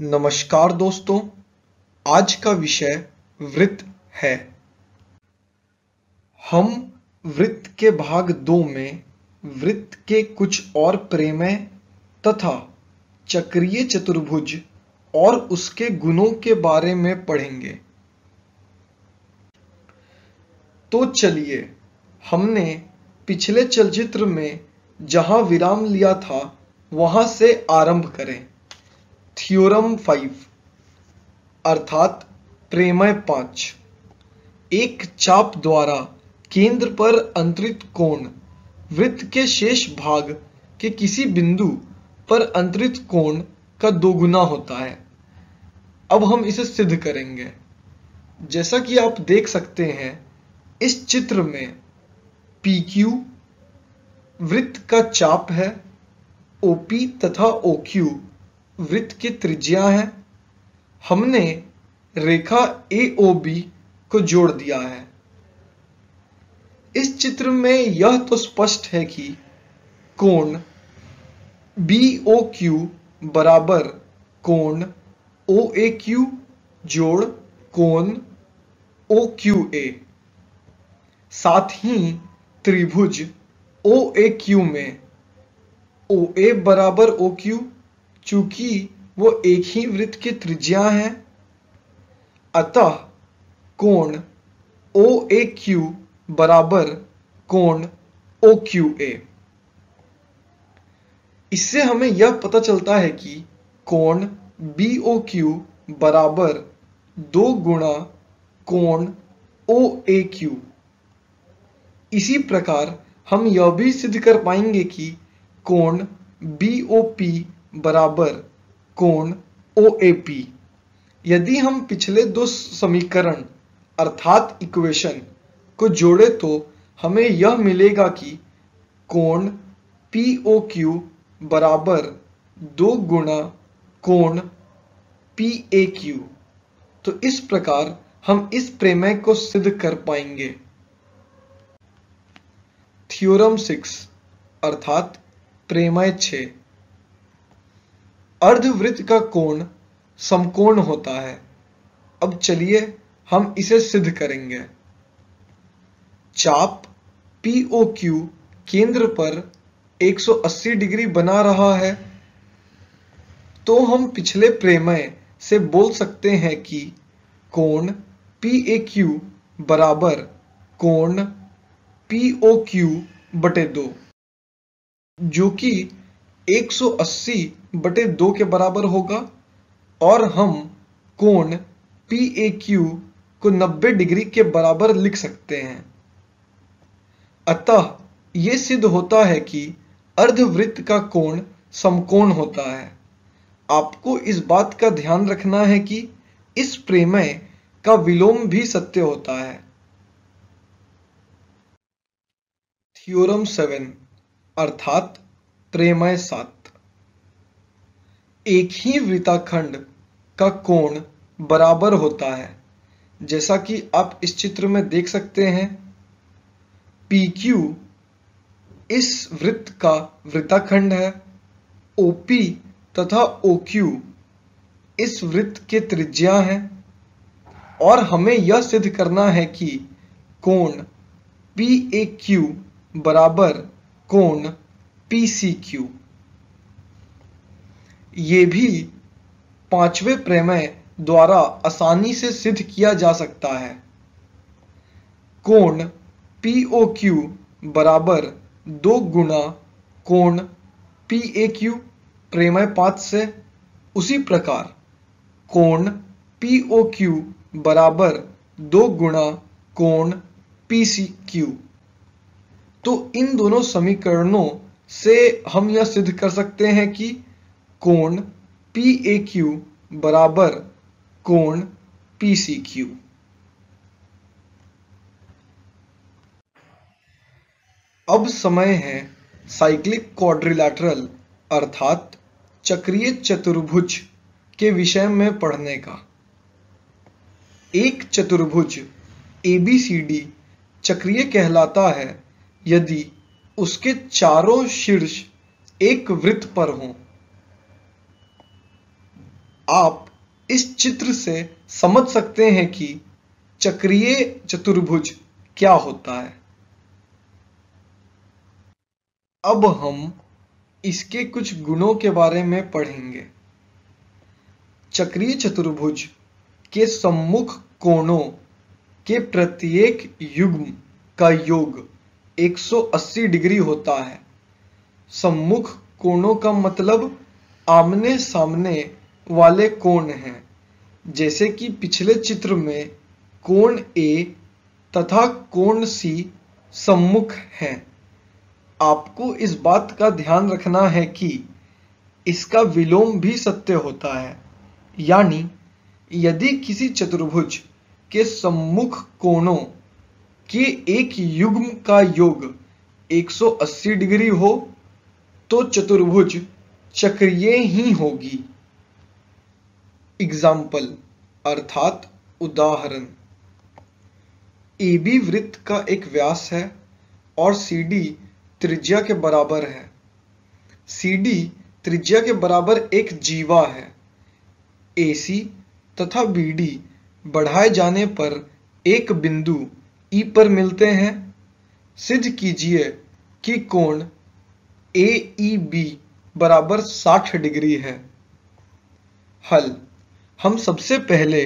नमस्कार दोस्तों आज का विषय वृत्त है हम वृत्त के भाग दो में वृत्त के कुछ और प्रेमय तथा चक्रीय चतुर्भुज और उसके गुणों के बारे में पढ़ेंगे तो चलिए हमने पिछले चलचित्र में जहां विराम लिया था वहां से आरंभ करें थियोरम फाइव अर्थात प्रेमय पांच एक चाप द्वारा केंद्र पर अंतरित कोण वृत्त के शेष भाग के किसी बिंदु पर अंतरित कोण का दोगुना होता है अब हम इसे सिद्ध करेंगे जैसा कि आप देख सकते हैं इस चित्र में PQ वृत्त का चाप है OP तथा OQ वृत्त की त्रिज्या है हमने रेखा ए ओ बी को जोड़ दिया है इस चित्र में यह तो स्पष्ट है कि कोण बी ओ क्यू बराबर कोण ओ ए क्यू जोड़ कोण ओ क्यू ए साथ ही त्रिभुज ओ ए क्यू में ओ ए बराबर ओ क्यू चूंकि वो एक ही वृत्त की त्रिज्या है अतः कोण ओ ए क्यू बराबर कोण ओ क्यू ए इससे हमें यह पता चलता है कि कोण बी ओ क्यू बराबर दो गुणा कोण ओ ए क्यू इसी प्रकार हम यह भी सिद्ध कर पाएंगे कि कोण बी ओ पी बराबर कोण ओ ए पी यदि हम पिछले दो समीकरण अर्थात इक्वेशन को जोड़े तो हमें यह मिलेगा कि कोण पी ओ क्यू बराबर दो गुणा कोण पी ए क्यू तो इस प्रकार हम इस प्रेमय को सिद्ध कर पाएंगे थ्योरम सिक्स अर्थात प्रेमय छः अर्धवृत्त का कोण समकोण होता है अब चलिए हम इसे सिद्ध करेंगे चाप POQ केंद्र पर 180 डिग्री बना रहा है तो हम पिछले प्रेमय से बोल सकते हैं कि कोण PAQ बराबर कोण POQ बटे दो जो कि 180 बटे दो के बराबर होगा और हम कोण पी ए क्यू को 90 डिग्री के बराबर लिख सकते हैं अतः यह सिद्ध होता है कि अर्धवृत्त का कोण समकोण होता है आपको इस बात का ध्यान रखना है कि इस प्रमेय का विलोम भी सत्य होता है थियोरम सेवन अर्थात त्रयमय सात एक ही वृताखंड का कोण बराबर होता है जैसा कि आप इस चित्र में देख सकते हैं पी क्यू इस वृत्त का वृत्ताखंड है ओ पी तथा ओ क्यू इस वृत्त के त्रिज्या हैं और हमें यह सिद्ध करना है कि कोण पी ए क्यू बराबर कोण क्यू ये भी पांचवें प्रमेय द्वारा आसानी से सिद्ध किया जा सकता है कोण पीओ क्यू बराबर दो गुणा कोण पी ए क्यू प्रेमय पांच से उसी प्रकार कोण पीओ क्यू बराबर दो गुणा कोण पी सी क्यू तो इन दोनों समीकरणों से हम यह सिद्ध कर सकते हैं कि कोण पी ए क्यू बराबर कोण पी सी क्यू अब समय है साइक्लिक क्वाड्रिलैटरल अर्थात चक्रीय चतुर्भुज के विषय में पढ़ने का एक चतुर्भुज एबीसीडी चक्रीय कहलाता है यदि उसके चारों शीर्ष एक वृत्त पर हों आप इस चित्र से समझ सकते हैं कि चक्रीय चतुर्भुज क्या होता है अब हम इसके कुछ गुणों के बारे में पढ़ेंगे चक्रीय चतुर्भुज के सम्मुख कोणों के प्रत्येक युग्म का योग 180 डिग्री होता है सम्मुख कोणों का मतलब आमने सामने वाले कोण हैं जैसे कि पिछले चित्र में कोण ए तथा कोण सी सम्मुख हैं आपको इस बात का ध्यान रखना है कि इसका विलोम भी सत्य होता है यानी यदि किसी चतुर्भुज के सम्मुख कोणों कि एक युग्म का योग 180 डिग्री हो तो चतुर्भुज चक्रीय ही होगी एग्जाम्पल अर्थात उदाहरण ए बी वृत्त का एक व्यास है और सी डी त्रिज्या के बराबर है सी डी त्रिज्या के बराबर एक जीवा है ए सी तथा बी डी बढ़ाए जाने पर एक बिंदु ई पर मिलते हैं सिद्ध कीजिए कि कोण ए ई बी बराबर 60 डिग्री है हल हम सबसे पहले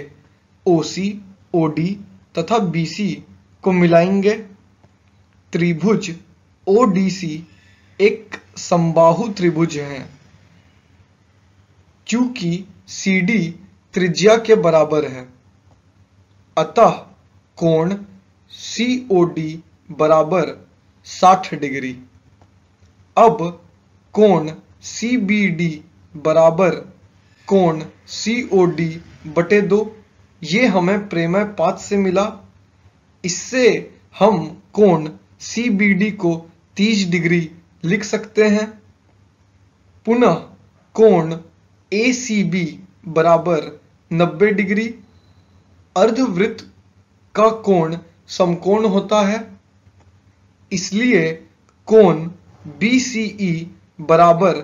ओ सी ओ डी तथा बी सी को मिलाएंगे त्रिभुज ओ डी सी एक समबाहु त्रिभुज है क्योंकि सी डी त्रिज्या के बराबर है अतः कोण सी ओ डी बराबर साठ डिग्री अब कोण सी बी डी बराबर कोण सी ओ डी बटे दो ये हमें प्रेमय पाँच से मिला इससे हम कोण सी बी डी को तीस डिग्री लिख सकते हैं पुनः कोण ए सी बी बराबर नब्बे डिग्री अर्धवृत्त का कोण समकोण होता है इसलिए कोण बी सी ई बराबर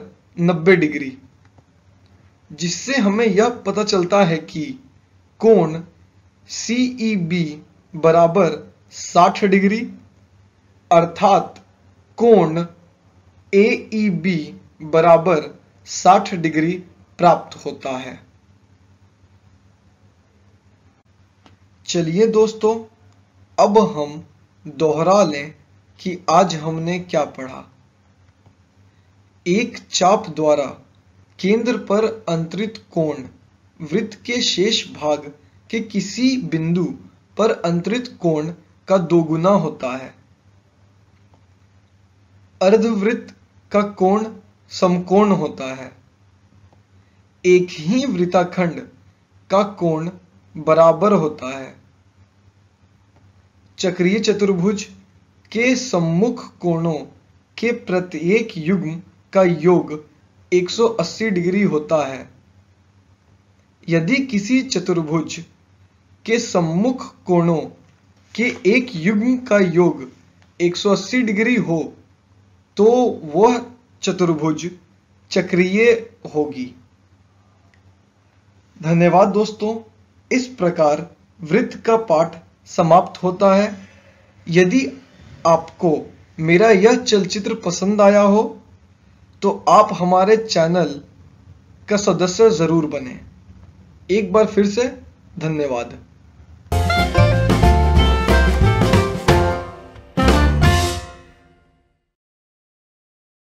90 डिग्री जिससे हमें यह पता चलता है कि कोण सी ई बी बराबर 60 डिग्री अर्थात कोण ए ई बी बराबर 60 डिग्री प्राप्त होता है चलिए दोस्तों अब हम दोहरा लें कि आज हमने क्या पढ़ा एक चाप द्वारा केंद्र पर अंतरित कोण वृत्त के शेष भाग के किसी बिंदु पर अंतरित कोण का दोगुना होता है अर्धवृत्त का कोण समकोण होता है एक ही वृत्ताखंड का कोण बराबर होता है चक्रीय चतुर्भुज के सम्मुख कोणों के प्रत्येक युग्म का योग 180 डिग्री होता है यदि किसी चतुर्भुज के सम्मुख कोणों के एक युग्म का योग 180 डिग्री हो तो वह चतुर्भुज चक्रीय होगी धन्यवाद दोस्तों इस प्रकार वृत्त का पाठ समाप्त होता है यदि आपको मेरा यह चलचित्र पसंद आया हो तो आप हमारे चैनल का सदस्य ज़रूर बने एक बार फिर से धन्यवाद